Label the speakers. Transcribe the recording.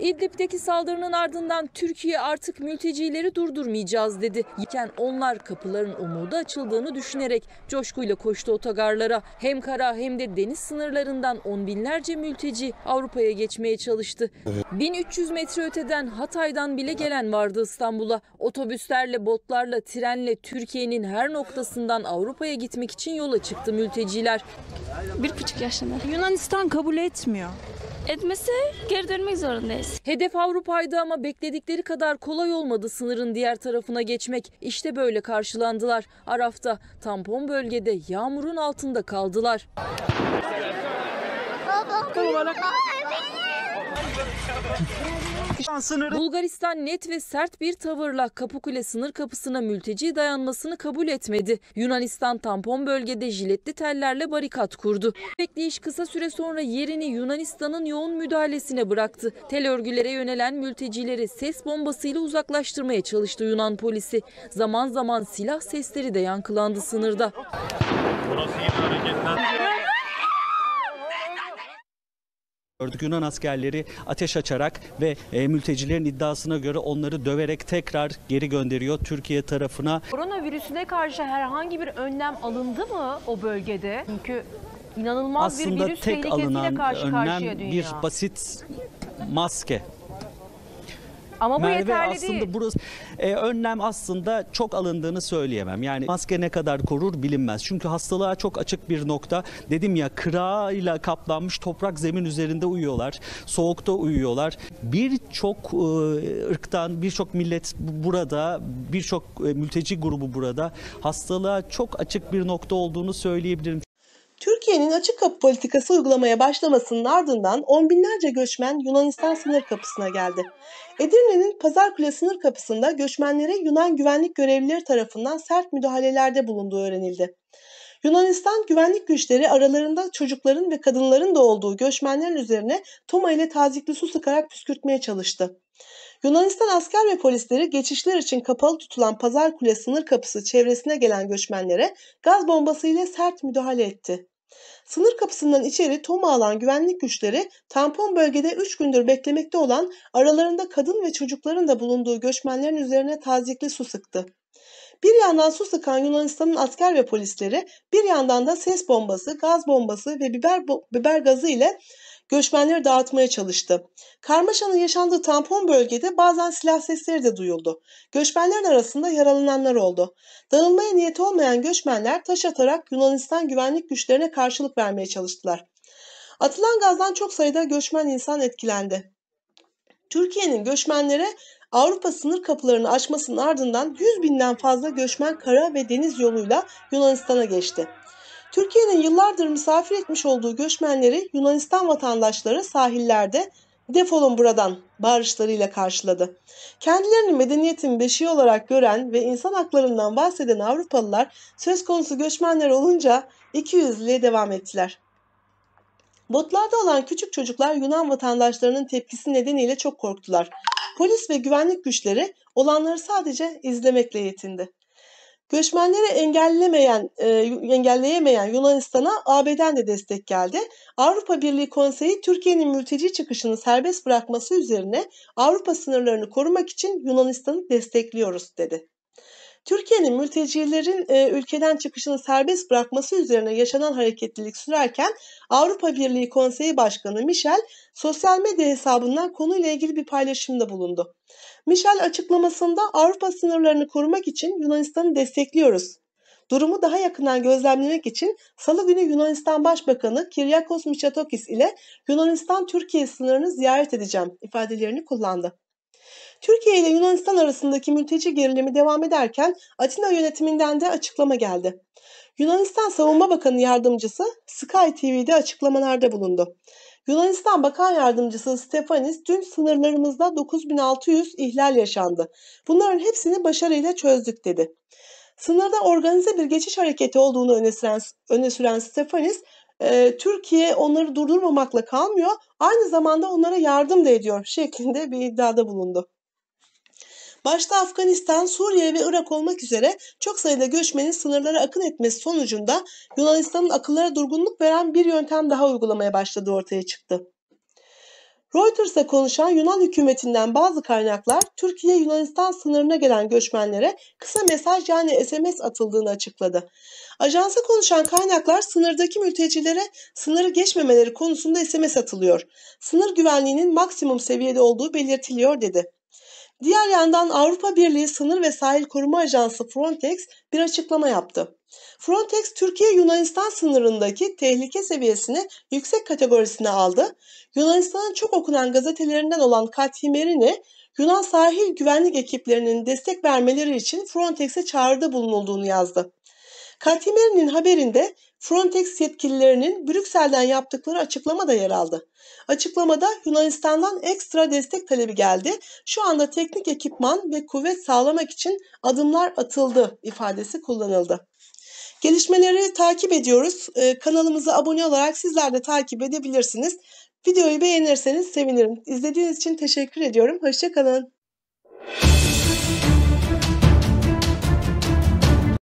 Speaker 1: İdlib'deki saldırının ardından Türkiye artık mültecileri durdurmayacağız dedi. Yken onlar kapıların umudu açıldığını düşünerek coşkuyla koştu otogarlara. Hem kara hem de deniz sınırlarından on binlerce mülteci Avrupa'ya geçmeye çalıştı. 1300 metre öteden Hatay'dan bile gelen vardı İstanbul'a. Otobüslerle, botlarla, trenle Türkiye'nin her noktasından Avrupa'ya gitmek için yola çıktı mülteciler. Bir buçuk yaşında. Yunanistan kabul etmiyor etmesi geri dönmek zorundayız. Hedef Avrupa'ydı ama bekledikleri kadar kolay olmadı sınırın diğer tarafına geçmek. İşte böyle karşılandılar. Araf'ta tampon bölgede yağmurun altında kaldılar. Baba, sınırı... Bulgaristan net ve sert bir tavırla Kapıkule sınır kapısına mülteci dayanmasını kabul etmedi. Yunanistan tampon bölgede jiletli tellerle barikat kurdu. Bekleyiş kısa süre sonra yerini Yunanistan'ın yoğun müdahalesine bıraktı. Tel örgülere yönelen mültecileri ses bombasıyla uzaklaştırmaya çalıştı Yunan polisi. Zaman zaman silah sesleri de yankılandı sınırda.
Speaker 2: Burası yine hareketlendi.
Speaker 3: gördük. Yunan askerleri ateş açarak ve e, mültecilerin iddiasına göre onları döverek tekrar geri gönderiyor Türkiye tarafına.
Speaker 1: Koronavirüsüne karşı herhangi bir önlem alındı mı o bölgede? Çünkü inanılmaz Aslında bir virüs tek tehlikesiyle karşı karşıya dünya. bir
Speaker 3: basit maske
Speaker 1: ama bu Merve yeterli aslında değil. burası
Speaker 3: e, önlem aslında çok alındığını söyleyemem. Yani maske ne kadar korur bilinmez. Çünkü hastalığa çok açık bir nokta. Dedim ya kırağıyla kaplanmış toprak zemin üzerinde uyuyorlar. Soğukta uyuyorlar. Birçok e, ırktan, birçok millet burada, birçok e, mülteci grubu burada hastalığa çok açık bir nokta olduğunu söyleyebilirim.
Speaker 2: Türkiye'nin açık kapı politikası uygulamaya başlamasının ardından on binlerce göçmen Yunanistan sınır kapısına geldi. Edirne'nin Pazarkule sınır kapısında göçmenlere Yunan güvenlik görevlileri tarafından sert müdahalelerde bulunduğu öğrenildi. Yunanistan güvenlik güçleri aralarında çocukların ve kadınların da olduğu göçmenlerin üzerine Toma ile tazikli su sıkarak püskürtmeye çalıştı. Yunanistan asker ve polisleri geçişler için kapalı tutulan Pazar Kule sınır kapısı çevresine gelen göçmenlere gaz bombası ile sert müdahale etti. Sınır kapısından içeri toma alan güvenlik güçleri tampon bölgede 3 gündür beklemekte olan aralarında kadın ve çocukların da bulunduğu göçmenlerin üzerine tazikli su sıktı. Bir yandan su sıkan Yunanistan'ın asker ve polisleri bir yandan da ses bombası, gaz bombası ve biber, bo biber gazı ile göçmenleri dağıtmaya çalıştı. Karmaşanın yaşandığı tampon bölgede bazen silah sesleri de duyuldu. Göçmenlerin arasında yaralananlar oldu. Dağılmaya niyeti olmayan göçmenler taş atarak Yunanistan güvenlik güçlerine karşılık vermeye çalıştılar. Atılan gazdan çok sayıda göçmen insan etkilendi. Türkiye'nin göçmenlere Avrupa sınır kapılarını açmasının ardından 100 binden fazla göçmen kara ve deniz yoluyla Yunanistan'a geçti. Türkiye'nin yıllardır misafir etmiş olduğu göçmenleri Yunanistan vatandaşları sahillerde defolun buradan bağırışlarıyla karşıladı. Kendilerini medeniyetin beşiği olarak gören ve insan haklarından bahseden Avrupalılar söz konusu göçmenler olunca 200'lüğe devam ettiler. Botlarda olan küçük çocuklar Yunan vatandaşlarının tepkisi nedeniyle çok korktular. Polis ve güvenlik güçleri olanları sadece izlemekle yetindi. Göçmenleri engellemeyen, e, engelleyemeyen Yunanistan'a AB'den de destek geldi. Avrupa Birliği Konseyi Türkiye'nin mülteci çıkışını serbest bırakması üzerine Avrupa sınırlarını korumak için Yunanistan'ı destekliyoruz dedi. Türkiye'nin mültecilerin e, ülkeden çıkışını serbest bırakması üzerine yaşanan hareketlilik sürerken Avrupa Birliği Konseyi Başkanı Michel sosyal medya hesabından konuyla ilgili bir paylaşımda bulundu. Michel açıklamasında Avrupa sınırlarını korumak için Yunanistan'ı destekliyoruz. Durumu daha yakından gözlemlemek için salı günü Yunanistan Başbakanı Kyriakos Mitsotakis ile Yunanistan-Türkiye sınırını ziyaret edeceğim ifadelerini kullandı. Türkiye ile Yunanistan arasındaki mülteci gerilimi devam ederken Atina yönetiminden de açıklama geldi. Yunanistan Savunma Bakanı Yardımcısı Sky TV'de açıklamalarda bulundu. Yunanistan Bakan Yardımcısı Stefanis dün sınırlarımızda 9600 ihlal yaşandı. Bunların hepsini başarıyla çözdük dedi. Sınırda organize bir geçiş hareketi olduğunu öne süren, öne süren Stefanis, e, Türkiye onları durdurmamakla kalmıyor, aynı zamanda onlara yardım da ediyor şeklinde bir iddiada bulundu. Başta Afganistan, Suriye ve Irak olmak üzere çok sayıda göçmenin sınırlara akın etmesi sonucunda Yunanistan'ın akıllara durgunluk veren bir yöntem daha uygulamaya başladığı ortaya çıktı. Reuters'a konuşan Yunan hükümetinden bazı kaynaklar Türkiye-Yunanistan sınırına gelen göçmenlere kısa mesaj yani SMS atıldığını açıkladı. Ajansa konuşan kaynaklar sınırdaki mültecilere sınırı geçmemeleri konusunda SMS atılıyor. Sınır güvenliğinin maksimum seviyede olduğu belirtiliyor dedi. Diğer yandan Avrupa Birliği Sınır ve Sahil Koruma Ajansı Frontex bir açıklama yaptı. Frontex Türkiye-Yunanistan sınırındaki tehlike seviyesini yüksek kategorisine aldı. Yunanistan'ın çok okunan gazetelerinden olan Katimerini, Yunan sahil güvenlik ekiplerinin destek vermeleri için Frontex'e çağrıda bulunulduğunu yazdı. Katimeri'nin haberinde Frontex yetkililerinin Brüksel'den yaptıkları açıklama da yer aldı. Açıklamada Yunanistan'dan ekstra destek talebi geldi. Şu anda teknik ekipman ve kuvvet sağlamak için adımlar atıldı ifadesi kullanıldı. Gelişmeleri takip ediyoruz. Ee, kanalımıza abone olarak sizler de takip edebilirsiniz. Videoyu beğenirseniz sevinirim. İzlediğiniz için teşekkür ediyorum. Hoşçakalın.